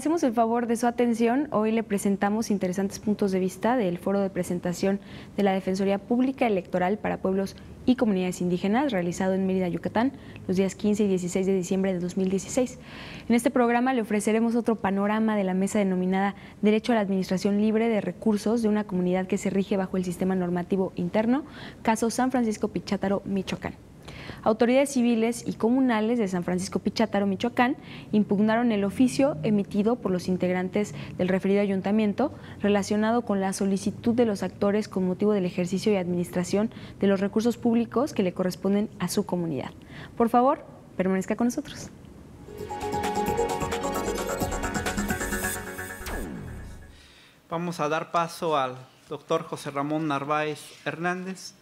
Hacemos el favor de su atención. Hoy le presentamos interesantes puntos de vista del foro de presentación de la Defensoría Pública Electoral para Pueblos y Comunidades Indígenas realizado en Mérida, Yucatán, los días 15 y 16 de diciembre de 2016. En este programa le ofreceremos otro panorama de la mesa denominada Derecho a la Administración Libre de Recursos de una comunidad que se rige bajo el sistema normativo interno, caso San Francisco Pichátaro, Michoacán autoridades civiles y comunales de San Francisco Pichátaro, Michoacán, impugnaron el oficio emitido por los integrantes del referido ayuntamiento relacionado con la solicitud de los actores con motivo del ejercicio y administración de los recursos públicos que le corresponden a su comunidad. Por favor, permanezca con nosotros. Vamos a dar paso al doctor José Ramón Narváez Hernández,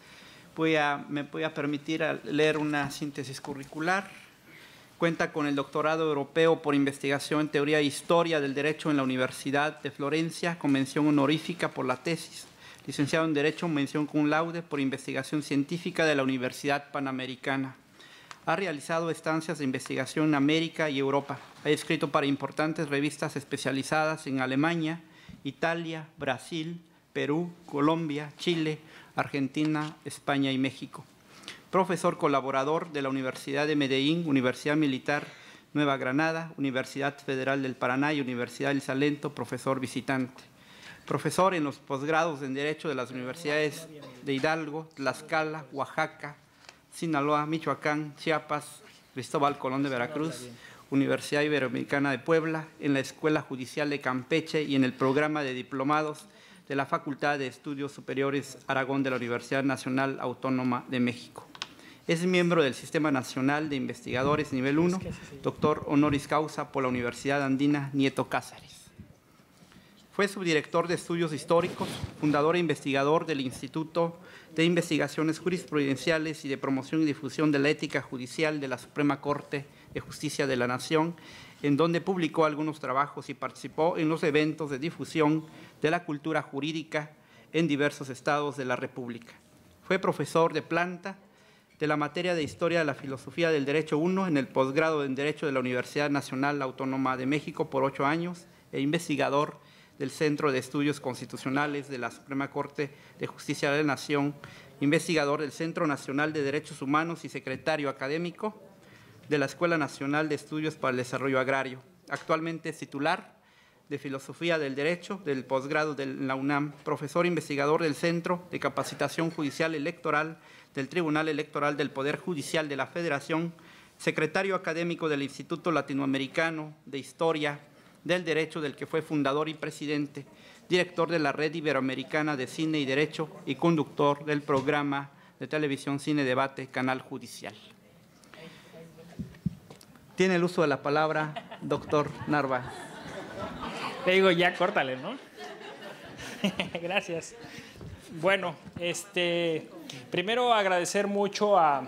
me voy a permitir leer una síntesis curricular. Cuenta con el doctorado europeo por investigación en teoría e historia del derecho en la Universidad de Florencia, con mención honorífica por la tesis. Licenciado en Derecho, mención cum laude por investigación científica de la Universidad Panamericana. Ha realizado estancias de investigación en América y Europa. Ha escrito para importantes revistas especializadas en Alemania, Italia, Brasil, Perú, Colombia, Chile, Argentina, España y México. Profesor colaborador de la Universidad de Medellín, Universidad Militar Nueva Granada, Universidad Federal del Paraná y Universidad del Salento, profesor visitante. Profesor en los posgrados en Derecho de las universidades de Hidalgo, Tlaxcala, Oaxaca, Sinaloa, Michoacán, Chiapas, Cristóbal Colón de Veracruz, Universidad Iberoamericana de Puebla, en la Escuela Judicial de Campeche y en el programa de diplomados de la Facultad de Estudios Superiores Aragón de la Universidad Nacional Autónoma de México. Es miembro del Sistema Nacional de Investigadores Nivel 1, doctor honoris causa por la Universidad Andina Nieto Cáceres. Fue subdirector de Estudios Históricos, fundador e investigador del Instituto de Investigaciones Jurisprudenciales y de Promoción y Difusión de la Ética Judicial de la Suprema Corte de Justicia de la Nación en donde publicó algunos trabajos y participó en los eventos de difusión de la cultura jurídica en diversos estados de la República. Fue profesor de planta de la materia de Historia de la Filosofía del Derecho 1 en el posgrado en Derecho de la Universidad Nacional Autónoma de México por ocho años e investigador del Centro de Estudios Constitucionales de la Suprema Corte de Justicia de la Nación, investigador del Centro Nacional de Derechos Humanos y secretario académico de la Escuela Nacional de Estudios para el Desarrollo Agrario. Actualmente es titular de Filosofía del Derecho del posgrado de la UNAM, profesor investigador del Centro de Capacitación Judicial Electoral del Tribunal Electoral del Poder Judicial de la Federación, secretario académico del Instituto Latinoamericano de Historia del Derecho, del que fue fundador y presidente, director de la Red Iberoamericana de Cine y Derecho y conductor del programa de televisión Cine Debate Canal Judicial. Tiene el uso de la palabra, doctor Narva. Te digo, ya córtale, ¿no? Gracias. Bueno, este, primero agradecer mucho a,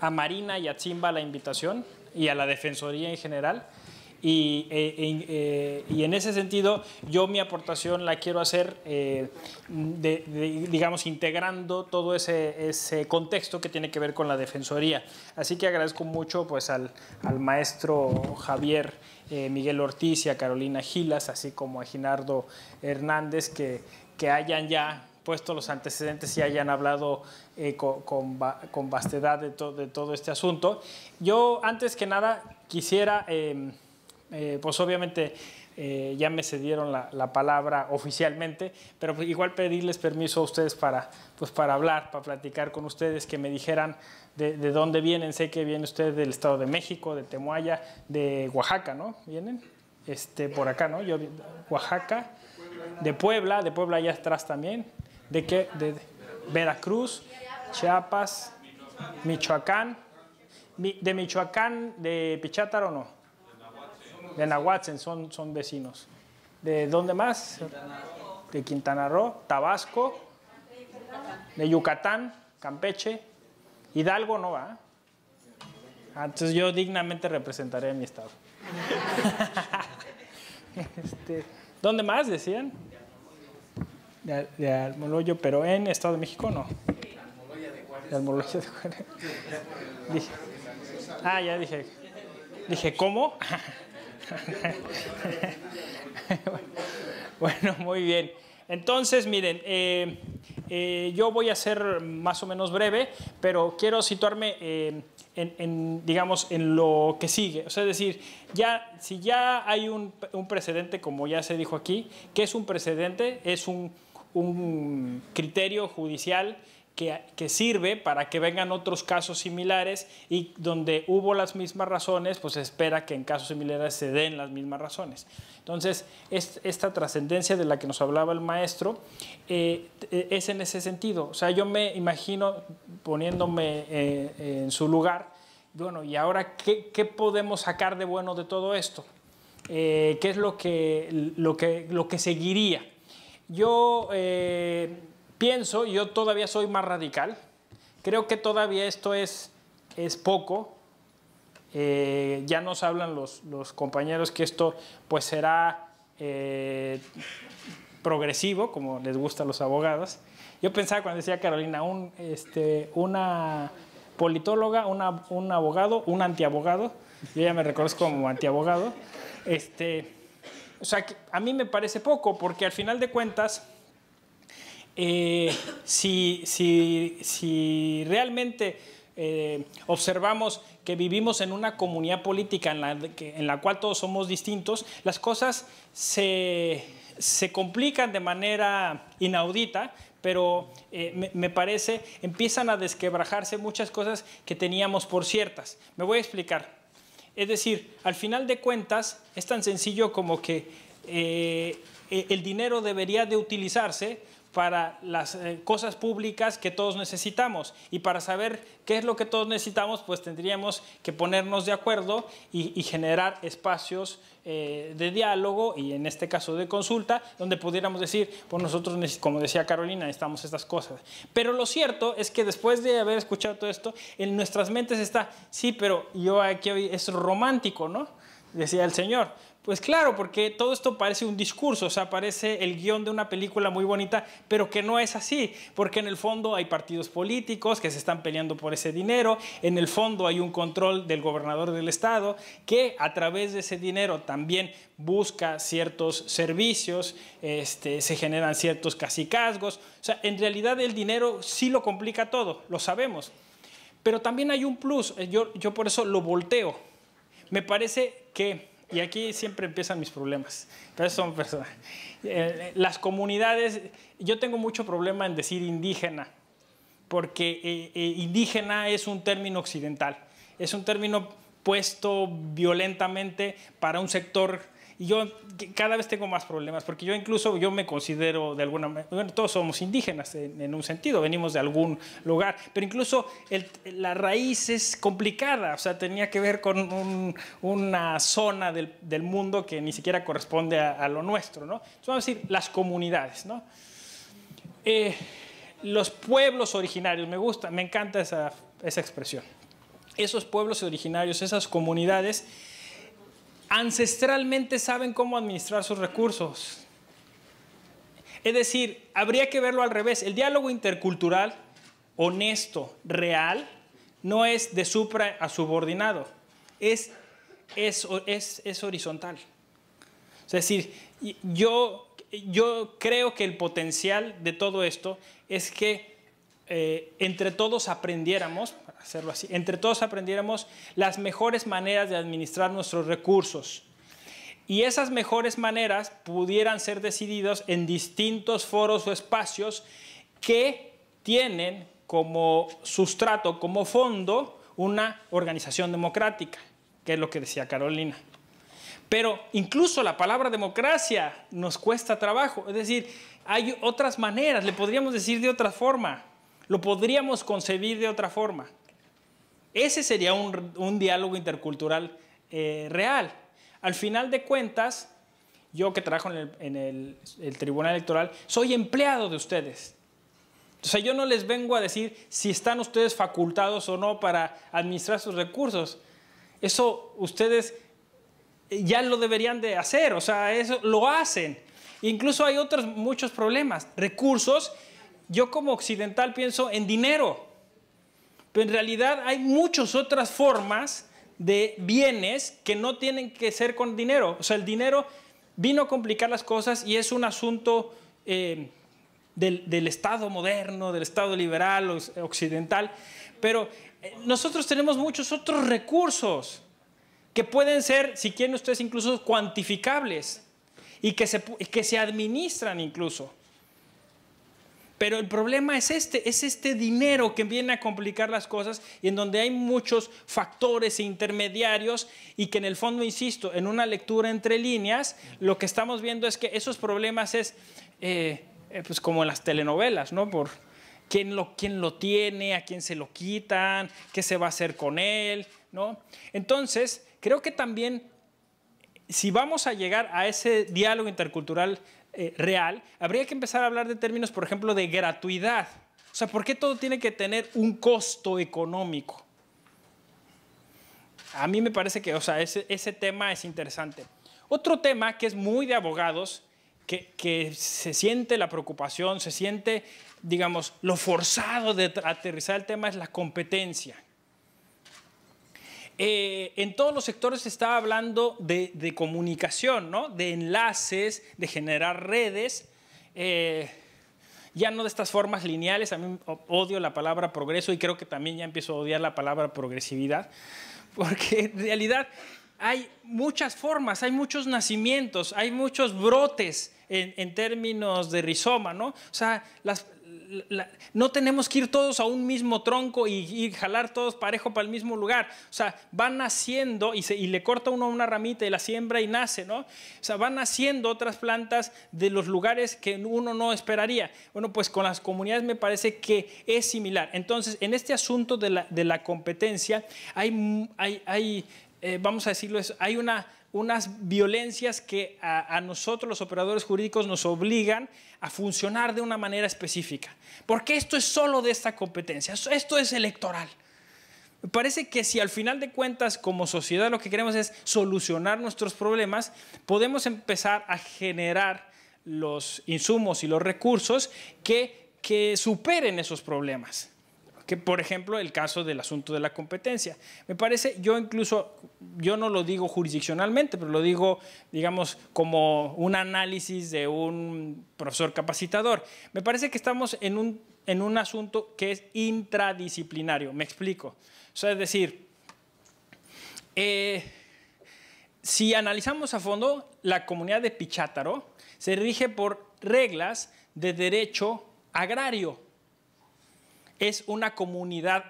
a Marina y a Chimba la invitación y a la Defensoría en general. Y, eh, eh, y, en ese sentido, yo mi aportación la quiero hacer, eh, digamos, integrando todo ese, contexto que tiene que ver con la Defensoría. Así que agradezco mucho pues, al, maestro Javier. Miguel Ortiz y a Carolina Gilas, así como a Ginardo Hernández, que, que hayan ya puesto los antecedentes y hayan hablado con, con, vastedad de, de, todo este asunto. Yo, antes que nada, quisiera em, eh, pues obviamente eh, ya me cedieron la, palabra oficialmente, pero pues, igual pedirles permiso a ustedes para, pues para hablar, para platicar con ustedes, que me dijeran de, dónde vienen. Sé que viene ustedes del Estado de México, de Temuaya, de Oaxaca, ¿no? ¿Vienen? Este, por acá, ¿no? Yo, Oaxaca, de Puebla, de Puebla allá atrás también, de, qué? de, Veracruz, Chiapas, Michoacán, de Michoacán, de Pichátaro, ¿no? de Nahuatzen, son, son vecinos. ¿De dónde más? de Quintana Roo, Tabasco, de Yucatán, Campeche, Hidalgo no va. ¿eh? Ah, entonces yo dignamente representaré a mi estado. Este, ¿Dónde más decían? De, de, Almoloyo, pero en Estado de México no. De Almoloya de Juárez. ah, ya dije. Dije, ¿cómo? bueno, muy bien. Entonces, miren, eh, eh, yo voy a ser más o menos breve, pero quiero situarme eh, en, digamos, en lo que sigue. O sea, es decir, ya, si ya hay un, precedente, como ya se dijo aquí, ¿qué es un precedente? Es un criterio judicial que, sirve para que vengan otros casos similares y donde hubo las mismas razones, pues se espera que en casos similares se den las mismas razones. Entonces, es, esta trascendencia de la que nos hablaba el maestro eh, e, es en ese sentido. O sea, yo me imagino poniéndome eh, eh, en su lugar, bueno, ¿y ahora qué, podemos sacar de bueno de todo esto? ¿Qué es lo que, lo, que, lo que seguiría? Yo Pienso, yo todavía soy más radical, creo que todavía esto es, es poco. Eh, ya nos hablan los, compañeros que esto pues será eh, progresivo, como les gusta a los abogados. Yo pensaba cuando decía Carolina, este, una politóloga, un abogado, un antiabogado, yo ya me reconozco como antiabogado, este, o sea, a mí me parece poco, porque al final de cuentas, eh, si, si, si, realmente eh, observamos que vivimos en una comunidad política en la, que, en la cual todos somos distintos, las cosas se, complican de manera inaudita, pero eh, me, me, parece empiezan a desquebrajarse muchas cosas que teníamos por ciertas. Me voy a explicar. Es decir, al final de cuentas, es tan sencillo como que eh, el dinero debería de utilizarse para las eh, cosas públicas que todos necesitamos. Y para saber qué es lo que todos necesitamos, pues tendríamos que ponernos de acuerdo y, generar espacios eh, de diálogo y en este caso de consulta, donde pudiéramos decir, pues nosotros, como decía Carolina, necesitamos estas cosas. Pero lo cierto es que después de haber escuchado todo esto, en nuestras mentes está, sí, pero yo aquí es romántico, ¿no? Decía el Señor. Pues claro, porque todo esto parece un discurso, o sea, parece el guión de una película muy bonita, pero que no es así, porque en el fondo hay partidos políticos que se están peleando por ese dinero, en el fondo hay un control del gobernador del estado que a través de ese dinero también busca ciertos servicios, este, se generan ciertos casicazgos, o sea, en realidad el dinero sí lo complica todo, lo sabemos, pero también hay un plus, yo, yo por eso lo volteo, me parece que y aquí siempre empiezan mis problemas, son eh, las comunidades, yo tengo mucho problema en decir indígena, porque eh, eh, indígena es un término occidental, es un término puesto violentamente para un sector y yo cada vez tengo más problemas, porque yo incluso yo me considero de alguna manera, todos somos indígenas en, un sentido, venimos de algún lugar, pero incluso la raíz es complicada, o sea, tenía que ver con una zona del, mundo que ni siquiera corresponde a, lo nuestro, ¿no? Entonces vamos a decir las comunidades, ¿no? Eh, los pueblos originarios, me gusta, me encanta esa, esa expresión. Esos pueblos originarios, esas comunidades, ancestralmente saben cómo administrar sus recursos. Es decir, habría que verlo al revés. El diálogo intercultural, honesto, real, no es de supra a subordinado, es, es, es horizontal. Es decir, yo, yo creo que el potencial de todo esto es que eh, entre todos aprendiéramos, para hacerlo así, entre todos aprendiéramos las mejores maneras de administrar nuestros recursos. Y esas mejores maneras pudieran ser decididas en distintos foros o espacios que tienen como sustrato, como fondo, una organización democrática, que es lo que decía Carolina. Pero incluso la palabra democracia nos cuesta trabajo. Es decir, hay otras maneras, le podríamos decir de otra forma lo podríamos concebir de otra forma. Ese sería un, diálogo intercultural eh, real. Al final de cuentas, yo que trabajo en, el, Tribunal Electoral, soy empleado de ustedes. O sea, yo no les vengo a decir si están ustedes facultados o no para administrar sus recursos. Eso ustedes eh, ya lo deberían de hacer, o sea, eso lo hacen. Incluso hay otros muchos problemas, recursos yo como occidental pienso en dinero, pero en realidad hay muchas otras formas de bienes que no tienen que ser con dinero. O sea, el dinero vino a complicar las cosas y es un asunto eh, del, Estado moderno, del Estado liberal, occidental, pero eh, nosotros tenemos muchos otros recursos que pueden ser, si quieren ustedes, incluso cuantificables y que se, que se administran incluso. Pero el problema es este, es este dinero que viene a complicar las cosas y en donde hay muchos factores e intermediarios y que en el fondo, insisto, en una lectura entre líneas, lo que estamos viendo es que esos problemas es eh, eh, pues como en las telenovelas, ¿no? Por quién lo, quién lo tiene, a quién se lo quitan, qué se va a hacer con él, ¿no? Entonces, creo que también si vamos a llegar a ese diálogo intercultural eh, real, habría que empezar a hablar de términos, por ejemplo, de gratuidad. O sea, ¿por qué todo tiene que tener un costo económico? A mí me parece que, o sea, ese, tema es interesante. Otro tema que es muy de abogados, que, que, se siente la preocupación, se siente, digamos, lo forzado de aterrizar el tema es la competencia. Eh, en todos los sectores se está hablando de, comunicación, ¿no? de enlaces, de generar redes, eh, ya no de estas formas lineales, a mí odio la palabra progreso y creo que también ya empiezo a odiar la palabra progresividad, porque en realidad hay muchas formas, hay muchos nacimientos, hay muchos brotes en, en términos de rizoma, ¿no? O sea, las, no tenemos que ir todos a un mismo tronco y, jalar todos parejo para el mismo lugar. O sea, van naciendo y, le corta uno una ramita y la siembra y nace, ¿no? O sea, van naciendo otras plantas de los lugares que uno no esperaría. Bueno, pues con las comunidades me parece que es similar. Entonces, en este asunto de la, competencia, hay, eh, vamos a decirlo, hay una unas violencias que a, nosotros los operadores jurídicos nos obligan a funcionar de una manera específica. Porque esto es solo de esta competencia, esto es electoral. Me parece que si al final de cuentas como sociedad lo que queremos es solucionar nuestros problemas, podemos empezar a generar los insumos y los recursos que, que superen esos problemas que por ejemplo el caso del asunto de la competencia. Me parece, yo incluso, yo no lo digo jurisdiccionalmente, pero lo digo, digamos, como un análisis de un profesor capacitador. Me parece que estamos en un, asunto que es intradisciplinario, me explico. O es decir, eh, si analizamos a fondo, la comunidad de Pichátaro se rige por reglas de derecho agrario es una comunidad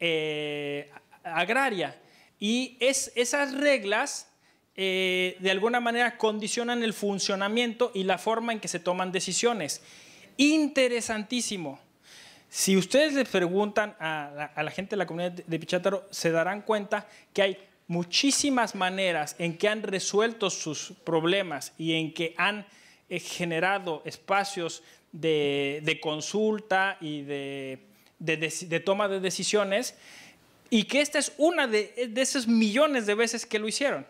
eh, agraria y es, esas reglas eh, de alguna manera condicionan el funcionamiento y la forma en que se toman decisiones. Interesantísimo. Si ustedes le preguntan a la, gente de la comunidad de Pichátaro, se darán cuenta que hay muchísimas maneras en que han resuelto sus problemas y en que han eh, generado espacios de, consulta y de de, toma de decisiones y que esta es una de, de esos millones de veces que lo hicieron.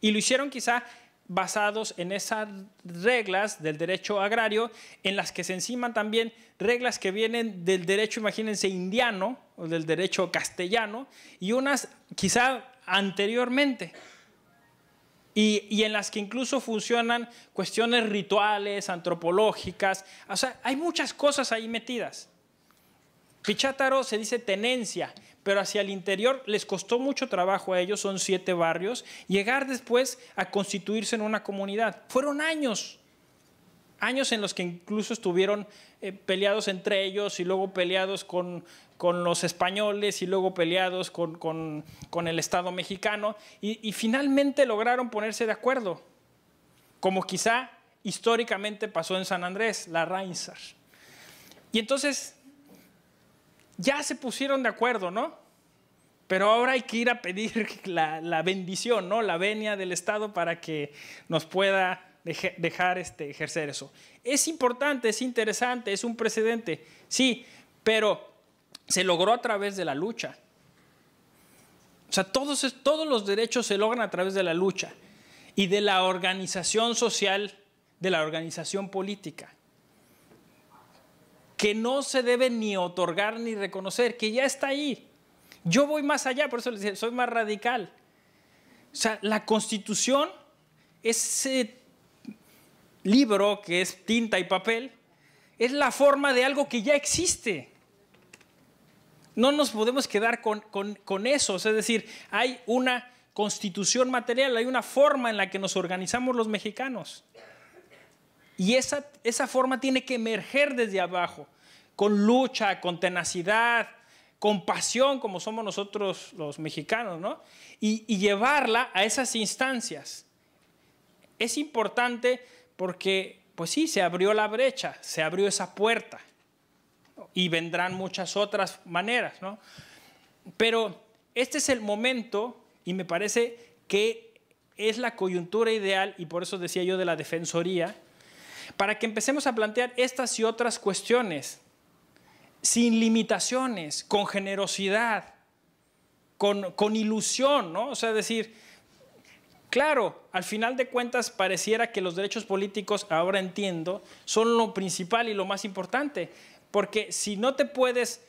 Y lo hicieron quizá basados en esas reglas del derecho agrario, en las que se enciman también reglas que vienen del derecho, imagínense, indiano o del derecho castellano, y unas quizá anteriormente, y, y en las que incluso funcionan cuestiones rituales, antropológicas, o sea, hay muchas cosas ahí metidas. Pichátaro se dice tenencia, pero hacia el interior les costó mucho trabajo a ellos, son siete barrios, llegar después a constituirse en una comunidad. Fueron años, años en los que incluso estuvieron eh, peleados entre ellos y luego peleados con, los españoles y luego peleados con, el Estado mexicano y, finalmente lograron ponerse de acuerdo, como quizá históricamente pasó en San Andrés, la Reinsar. Y entonces ya se pusieron de acuerdo, ¿no? Pero ahora hay que ir a pedir la, bendición, ¿no? La venia del Estado para que nos pueda dejar este, ejercer eso. Es importante, es interesante, es un precedente, sí, pero se logró a través de la lucha. O sea, todos, todos los derechos se logran a través de la lucha y de la organización social, de la organización política que no se debe ni otorgar ni reconocer, que ya está ahí. Yo voy más allá, por eso les soy más radical. O sea, la constitución, ese libro que es tinta y papel, es la forma de algo que ya existe. No nos podemos quedar con, con eso, es decir, hay una constitución material, hay una forma en la que nos organizamos los mexicanos. Y esa, esa forma tiene que emerger desde abajo, con lucha, con tenacidad, con pasión, como somos nosotros los mexicanos, ¿no? Y, y llevarla a esas instancias. Es importante porque, pues sí, se abrió la brecha, se abrió esa puerta y vendrán muchas otras maneras, ¿no? Pero este es el momento y me parece que es la coyuntura ideal y por eso decía yo de la defensoría, para que empecemos a plantear estas y otras cuestiones, sin limitaciones, con generosidad, con, ilusión, ¿no? O sea, decir, claro, al final de cuentas pareciera que los derechos políticos, ahora entiendo, son lo principal y lo más importante, porque si no te puedes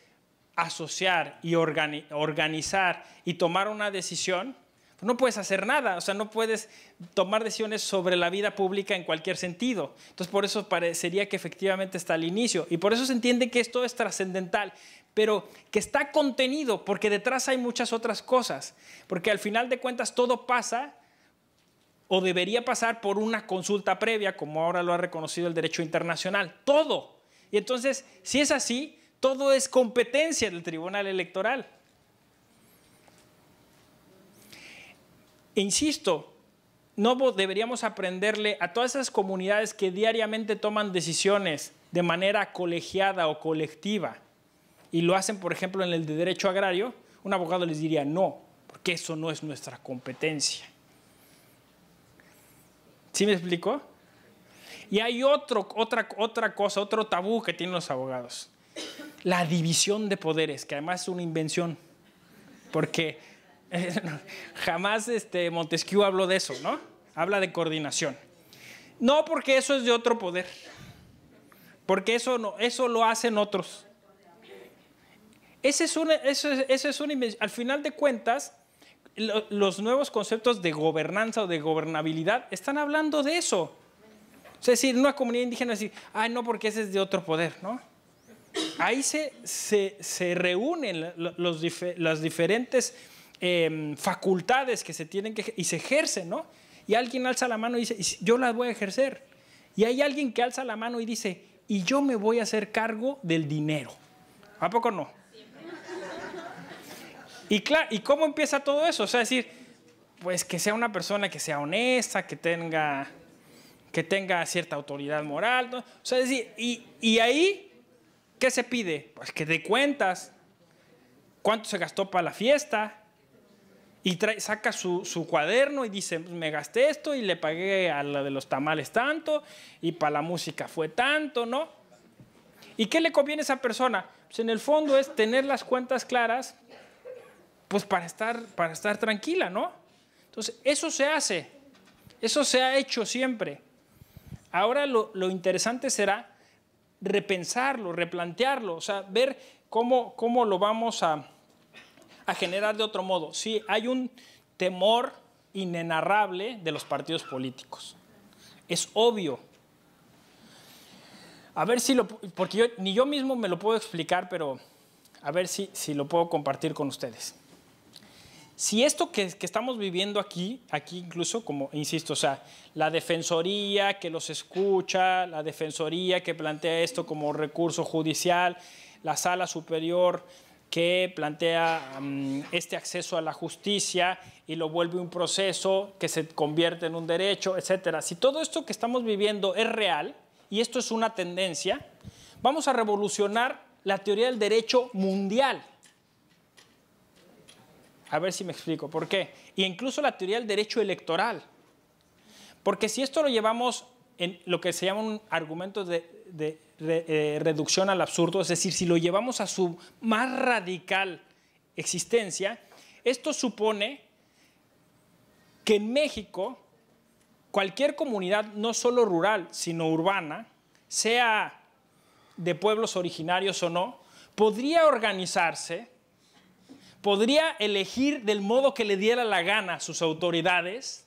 asociar y organizar y tomar una decisión, no puedes hacer nada, o sea, no puedes tomar decisiones sobre la vida pública en cualquier sentido. Entonces, por eso parecería que efectivamente está al inicio. Y por eso se entiende que esto es trascendental, pero que está contenido, porque detrás hay muchas otras cosas. Porque al final de cuentas todo pasa o debería pasar por una consulta previa, como ahora lo ha reconocido el derecho internacional. Todo. Y entonces, si es así, todo es competencia del Tribunal Electoral. insisto, no deberíamos aprenderle a todas esas comunidades que diariamente toman decisiones de manera colegiada o colectiva y lo hacen, por ejemplo, en el de derecho agrario, un abogado les diría no, porque eso no es nuestra competencia. ¿Sí me explico? Y hay otro, otra, otra cosa, otro tabú que tienen los abogados. La división de poderes, que además es una invención, porque Jamás este, Montesquieu habló de eso, ¿no? Habla de coordinación. No porque eso es de otro poder. Porque eso, no, eso lo hacen otros. Ese es una, es al final de cuentas, los nuevos conceptos de gobernanza o de gobernabilidad están hablando de eso. Es decir, una comunidad indígena es decir, ay, no, porque ese es de otro poder, ¿no? Ahí se, se, reúnen las diferentes Em, facultades que se tienen que y se ejercen, ¿no? Y alguien alza la mano y dice, yo las voy a ejercer. Y hay alguien que alza la mano y dice, y yo me voy a hacer cargo del dinero. ¿A poco no? Y claro, ¿y cómo empieza todo eso? O sea, decir, pues que sea una persona que sea honesta, que tenga, que tenga cierta autoridad moral. ¿no? O sea, decir, y, y ahí, ¿qué se pide? Pues que dé cuentas. ¿Cuánto se gastó para la fiesta? Y saca su, cuaderno y dice, pues, me gasté esto y le pagué a la de los tamales tanto y para la música fue tanto, ¿no? ¿Y qué le conviene a esa persona? Pues en el fondo es tener las cuentas claras, pues para estar, para estar tranquila, ¿no? Entonces, eso se hace, eso se ha hecho siempre. Ahora lo, interesante será repensarlo, replantearlo, o sea, ver cómo, cómo lo vamos a a generar de otro modo. Sí, hay un temor inenarrable de los partidos políticos. Es obvio. A ver si lo... Porque yo, ni yo mismo me lo puedo explicar, pero a ver si, si lo puedo compartir con ustedes. Si esto que, que, estamos viviendo aquí, aquí incluso, como insisto, o sea, la defensoría que los escucha, la defensoría que plantea esto como recurso judicial, la sala superior que plantea mm, este acceso a la justicia y lo vuelve un proceso que se convierte en un derecho, etcétera. Si todo esto que estamos viviendo es real y esto es una tendencia, vamos a revolucionar la teoría del derecho mundial. A ver si me explico por qué. Y incluso la teoría del derecho electoral. Porque si esto lo llevamos en lo que se llama un argumento de eh, reducción al absurdo, es decir, si lo llevamos a su más radical existencia, esto supone que en México cualquier comunidad, no solo rural, sino urbana, sea de pueblos originarios o no, podría organizarse, podría elegir del modo que le diera la gana a sus autoridades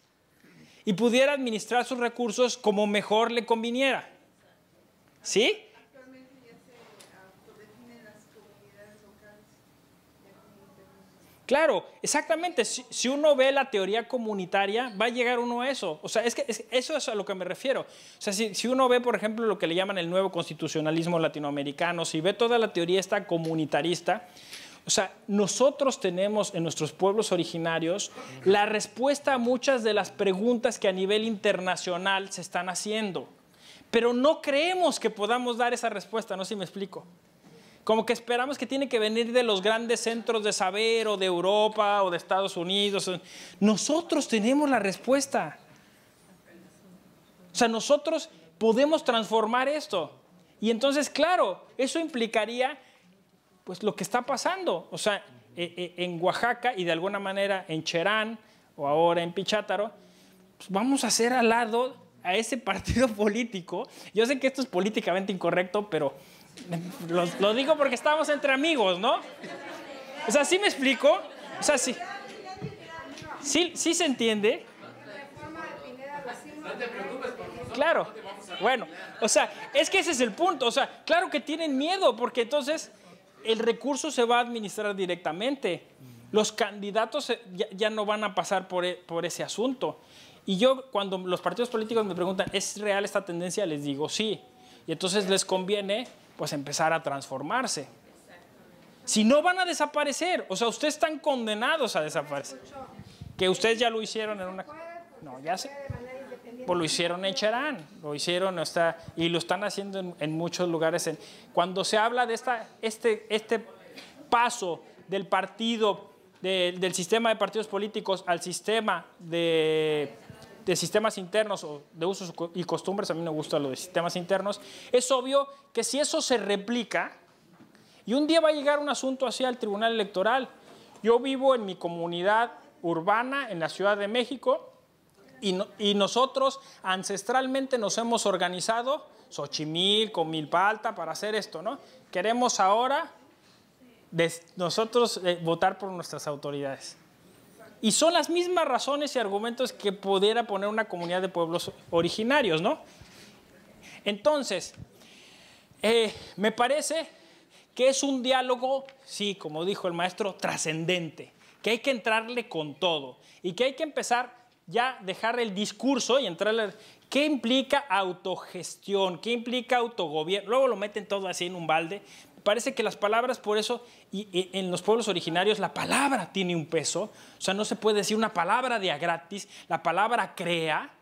y pudiera administrar sus recursos como mejor le conviniera. ¿Sí? Claro, exactamente. Si, uno ve la teoría comunitaria, va a llegar uno a eso. O sea, es que eso es a lo que me refiero. O sea, si, si, uno ve, por ejemplo, lo que le llaman el nuevo constitucionalismo latinoamericano, si ve toda la teoría esta comunitarista, o sea, nosotros tenemos en nuestros pueblos originarios la respuesta a muchas de las preguntas que a nivel internacional se están haciendo pero no creemos que podamos dar esa respuesta, no sé si me explico. Como que esperamos que tiene que venir de los grandes centros de saber o de Europa o de Estados Unidos. Nosotros tenemos la respuesta. O sea, nosotros podemos transformar esto. Y entonces, claro, eso implicaría pues lo que está pasando. O sea, e, e, en Oaxaca y de alguna manera en Cherán o ahora en Pichátaro, pues, vamos a hacer al lado a ese partido político. Yo sé que esto es políticamente incorrecto, pero lo, digo porque estamos entre amigos, ¿no? O sea, ¿sí me explico? O sea, sí. Sí, sí se entiende. Claro. bueno, o sea, es que ese es el punto. O sea, claro que tienen miedo porque entonces el recurso se va a administrar directamente. Los candidatos ya, no van a pasar por, e, por ese asunto. Y yo cuando los partidos políticos me preguntan, ¿es real esta tendencia? Les digo, sí. Y entonces les conviene pues empezar a transformarse. Si no van a desaparecer, o sea, ustedes están condenados a desaparecer. Que ustedes ya lo hicieron en una... Pues, no, ya sé. Pues lo hicieron en Cherán, lo hicieron está, y lo están haciendo en, muchos lugares. En, cuando se habla de esta, este, este paso del partido, del sistema de partidos políticos al sistema de de sistemas internos o de usos y costumbres, a mí me gusta lo de sistemas internos, es obvio que si eso se replica, y un día va a llegar un asunto así al Tribunal Electoral, yo vivo en mi comunidad urbana, en la Ciudad de México, y, nosotros ancestralmente nos hemos organizado, Xochimilco, Milpalta, para hacer esto, ¿no? Queremos ahora nosotros eh, votar por nuestras autoridades. Y son las mismas razones y argumentos que pudiera poner una comunidad de pueblos originarios, ¿no? Entonces, eh, me parece que es un diálogo, sí, como dijo el maestro, trascendente, que hay que entrarle con todo y que hay que empezar ya dejar el discurso y entrarle... ¿Qué implica autogestión? ¿Qué implica autogobierno? Luego lo meten todo así en un balde, Parece que las palabras, por eso, y, en los pueblos originarios la palabra tiene un peso. O sea, no se puede decir una palabra de a gratis, la palabra crea.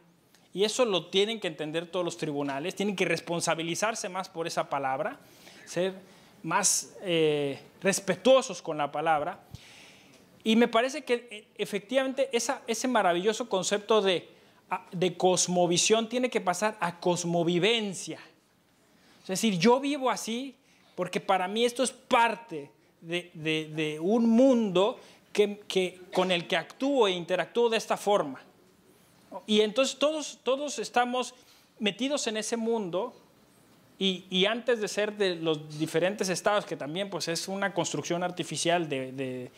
Y eso lo tienen que entender todos los tribunales, tienen que responsabilizarse más por esa palabra, ser más eh, respetuosos con la palabra. Y me parece que eh, efectivamente esa, ese maravilloso concepto de, de cosmovisión tiene que pasar a cosmovivencia. Es decir, yo vivo así porque para mí esto es parte de, un mundo que, con el que actúo e interactúo de esta forma. Y entonces todos, todos estamos metidos en ese mundo y, antes de ser de los diferentes estados, que también pues, es una construcción artificial de,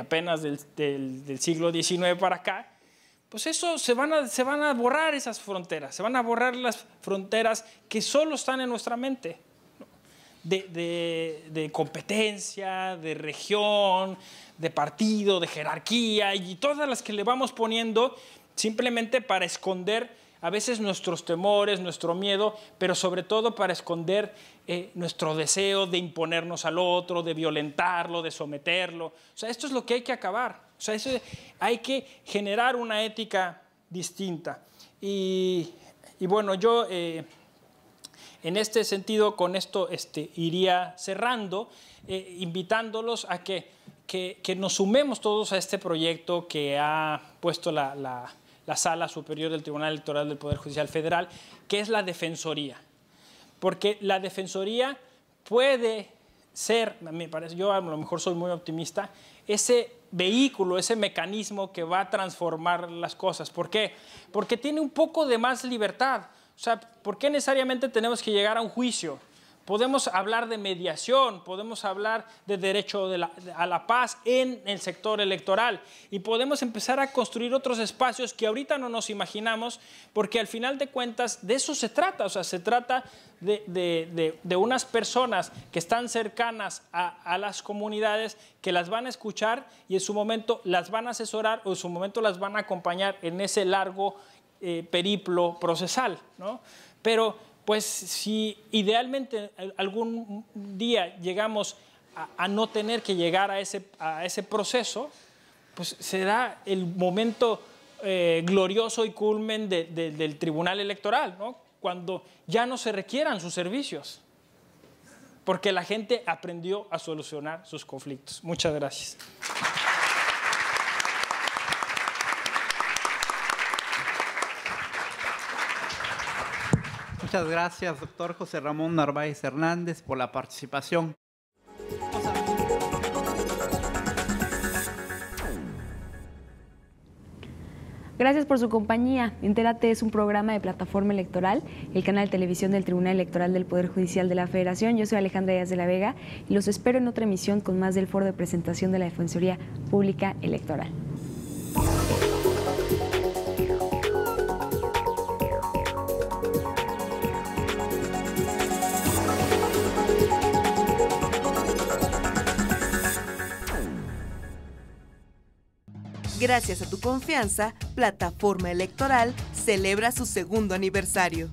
apenas del, siglo XIX para acá, pues eso se van, a, se van a borrar esas fronteras, se van a borrar las fronteras que solo están en nuestra mente de, competencia, de región, de partido, de jerarquía y todas las que le vamos poniendo simplemente para esconder a veces nuestros temores, nuestro miedo, pero sobre todo para esconder eh, nuestro deseo de imponernos al otro, de violentarlo, de someterlo. O sea, esto es lo que hay que acabar. O sea, hay que generar una ética distinta. Y, bueno, yo... Eh, en este sentido, con esto este, iría cerrando, eh, invitándolos a que, que, nos sumemos todos a este proyecto que ha puesto la, la Sala Superior del Tribunal Electoral del Poder Judicial Federal, que es la Defensoría. Porque la Defensoría puede ser, me parece, yo a lo mejor soy muy optimista, ese vehículo, ese mecanismo que va a transformar las cosas. ¿Por qué? Porque tiene un poco de más libertad. O sea, ¿por qué necesariamente tenemos que llegar a un juicio? Podemos hablar de mediación, podemos hablar de derecho a la paz en el sector electoral y podemos empezar a construir otros espacios que ahorita no nos imaginamos porque al final de cuentas de eso se trata, o sea, se trata de, unas personas que están cercanas a, a las comunidades que las van a escuchar y en su momento las van a asesorar o en su momento las van a acompañar en ese largo eh, periplo procesal, ¿no? Pero pues si idealmente algún día llegamos a, no tener que llegar a ese, a ese proceso, pues será el momento eh, glorioso y culmen del Tribunal Electoral, ¿no? cuando ya no se requieran sus servicios, porque la gente aprendió a solucionar sus conflictos. Muchas gracias. Muchas gracias, doctor José Ramón Narváez Hernández, por la participación. Gracias por su compañía. Entérate es un programa de plataforma electoral, el canal de televisión del Tribunal Electoral del Poder Judicial de la Federación. Yo soy Alejandra Díaz de la Vega y los espero en otra emisión con más del foro de presentación de la Defensoría Pública Electoral. Gracias a tu confianza, Plataforma Electoral celebra su segundo aniversario.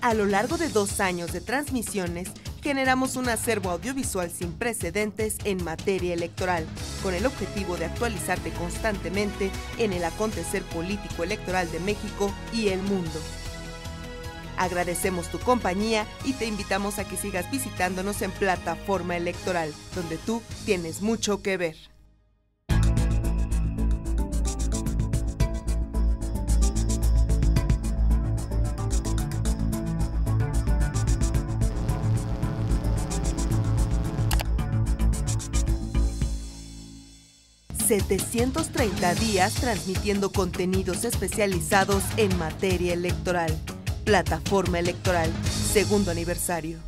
A lo largo de dos años de transmisiones, generamos un acervo audiovisual sin precedentes en materia electoral, con el objetivo de actualizarte constantemente en el acontecer político electoral de México y el mundo. Agradecemos tu compañía y te invitamos a que sigas visitándonos en Plataforma Electoral, donde tú tienes mucho que ver. 730 días transmitiendo contenidos especializados en materia electoral. Plataforma Electoral, segundo aniversario.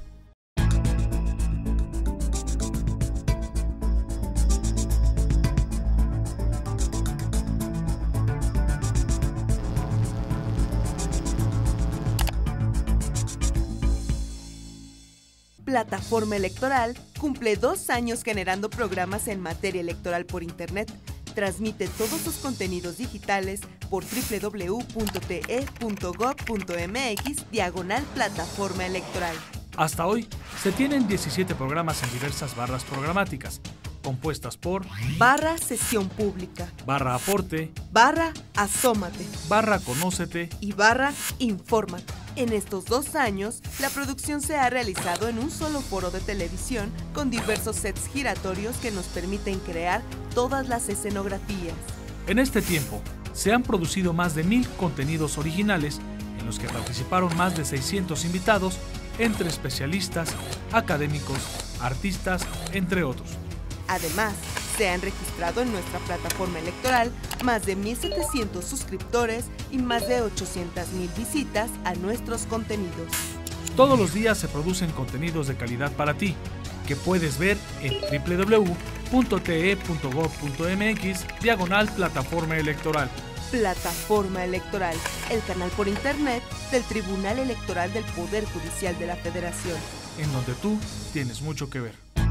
plataforma electoral, cumple dos años generando programas en materia electoral por Internet. Transmite todos sus contenidos digitales por www.te.gov.mx diagonal plataforma electoral. Hasta hoy, se tienen 17 programas en diversas barras programáticas, compuestas por barra sesión pública, barra aporte, barra asómate, barra conócete y barra infórmate. En estos dos años, la producción se ha realizado en un solo foro de televisión con diversos sets giratorios que nos permiten crear todas las escenografías. En este tiempo, se han producido más de mil contenidos originales en los que participaron más de 600 invitados entre especialistas, académicos, artistas, entre otros. Además, se han registrado en nuestra plataforma electoral más de 1.700 suscriptores y más de 800.000 visitas a nuestros contenidos. Todos los días se producen contenidos de calidad para ti, que puedes ver en www.te.gov.mx diagonal plataforma electoral. Plataforma Electoral, el canal por internet del Tribunal Electoral del Poder Judicial de la Federación. En donde tú tienes mucho que ver.